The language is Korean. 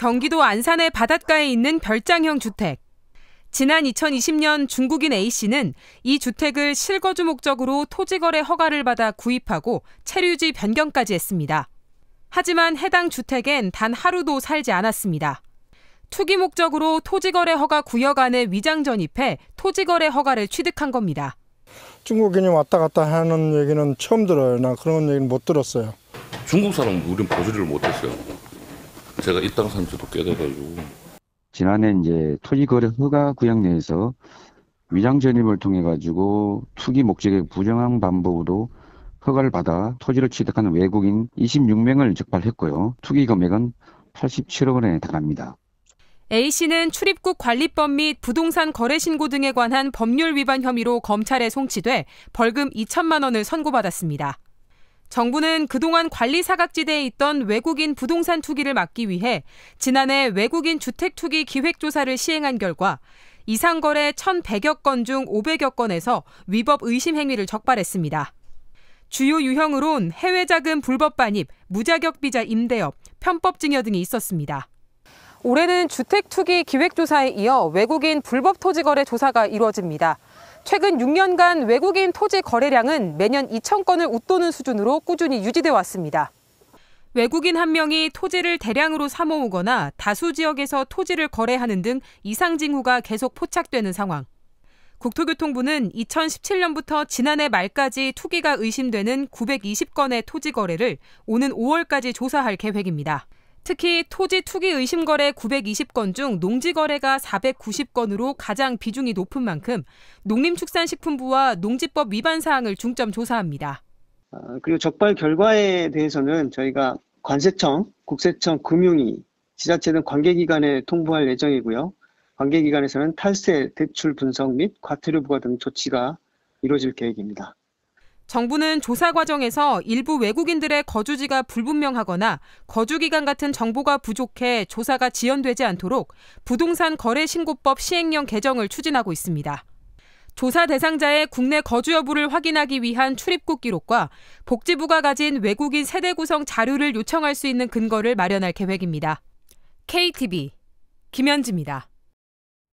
경기도 안산의 바닷가에 있는 별장형 주택. 지난 2020년 중국인 A씨는 이 주택을 실거주 목적으로 토지거래 허가를 받아 구입하고 체류지 변경까지 했습니다. 하지만 해당 주택엔 단 하루도 살지 않았습니다. 투기 목적으로 토지거래 허가 구역 안에 위장 전입해 토지거래 허가를 취득한 겁니다. 중국인이 왔다 갔다 하는 얘기는 처음 들어요. 나 그런 얘기는 못 들었어요. 중국 사람 우린 보조를 못했어요. 제가 이땅산 지도 꽤 돼가지고. 지난해 이제 토지거래 허가 구역 내에서 위장 전입을 통해 가지고 투기 목적의 부정한 방법으로 허가를 받아 토지를 취득한 외국인 26명을 적발했고요. 투기 금액은 87억 원에 달합니다. A씨는 출입국 관리법 및 부동산 거래 신고 등에 관한 법률 위반 혐의로 검찰에 송치돼 벌금 2천만 원을 선고받았습니다. 정부는 그동안 관리 사각지대에 있던 외국인 부동산 투기를 막기 위해 지난해 외국인 주택 투기 기획조사를 시행한 결과 이상거래 1,100여 건 중 500여 건에서 위법 의심 행위를 적발했습니다. 주요 유형으론 해외 자금 불법 반입, 무자격 비자 임대업, 편법 증여 등이 있었습니다. 올해는 주택 투기 기획조사에 이어 외국인 불법 토지 거래 조사가 이루어집니다. 최근 6년간 외국인 토지 거래량은 매년 2천 건을 웃도는 수준으로 꾸준히 유지돼 왔습니다. 외국인 한 명이 토지를 대량으로 사모으거나 다수 지역에서 토지를 거래하는 등 이상 징후가 계속 포착되는 상황. 국토교통부는 2017년부터 지난해 말까지 투기가 의심되는 920건의 토지 거래를 오는 5월까지 조사할 계획입니다. 특히 토지 투기 의심 거래 920건 중 농지 거래가 490건으로 가장 비중이 높은 만큼 농림축산식품부와 농지법 위반 사항을 중점 조사합니다. 아, 그리고 적발 결과에 대해서는 저희가 관세청, 국세청, 금융위, 지자체 등 관계기관에 통보할 예정이고요. 관계기관에서는 탈세, 대출 분석 및 과태료 부과 등 조치가 이루어질 계획입니다. 정부는 조사 과정에서 일부 외국인들의 거주지가 불분명하거나 거주기간 같은 정보가 부족해 조사가 지연되지 않도록 부동산 거래 신고법 시행령 개정을 추진하고 있습니다. 조사 대상자의 국내 거주 여부를 확인하기 위한 출입국 기록과 복지부가 가진 외국인 세대 구성 자료를 요청할 수 있는 근거를 마련할 계획입니다. KTV 김현지입니다.